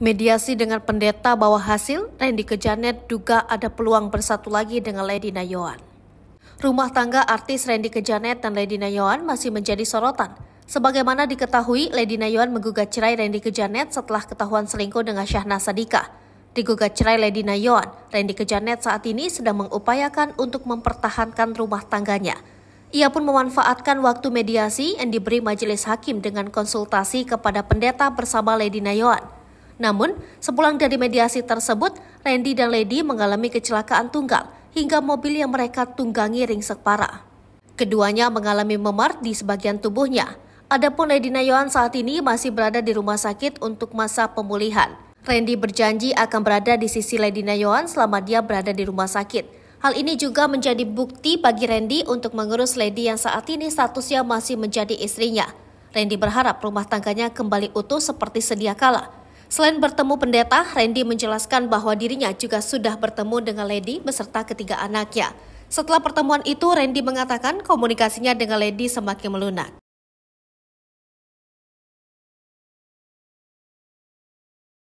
Mediasi dengan pendeta bahwa hasil, Randy Kejanet duga ada peluang bersatu lagi dengan Lady Nayoan. Rumah tangga artis Randy Kejanet dan Lady Nayoan masih menjadi sorotan. Sebagaimana diketahui, Lady Nayoan menggugat cerai Randy Kejanet setelah ketahuan selingkuh dengan Syahna Sadika. Digugat cerai Lady Nayoan, Randy Kejanet saat ini sedang mengupayakan untuk mempertahankan rumah tangganya. Ia pun memanfaatkan waktu mediasi yang diberi majelis hakim dengan konsultasi kepada pendeta bersama Lady Nayoan. Namun, sepulang dari mediasi tersebut, Randy dan Lady mengalami kecelakaan tunggal hingga mobil yang mereka tunggangi ringsek parah. Keduanya mengalami memar di sebagian tubuhnya. Adapun Lady Nayoan saat ini masih berada di rumah sakit untuk masa pemulihan. Randy berjanji akan berada di sisi Lady Nayoan selama dia berada di rumah sakit. Hal ini juga menjadi bukti bagi Randy untuk mengurus Lady yang saat ini statusnya masih menjadi istrinya. Randy berharap rumah tangganya kembali utuh seperti sedia kala. Selain bertemu pendeta, Randy menjelaskan bahwa dirinya juga sudah bertemu dengan Lady beserta ketiga anaknya. Setelah pertemuan itu, Randy mengatakan komunikasinya dengan Lady semakin melunak.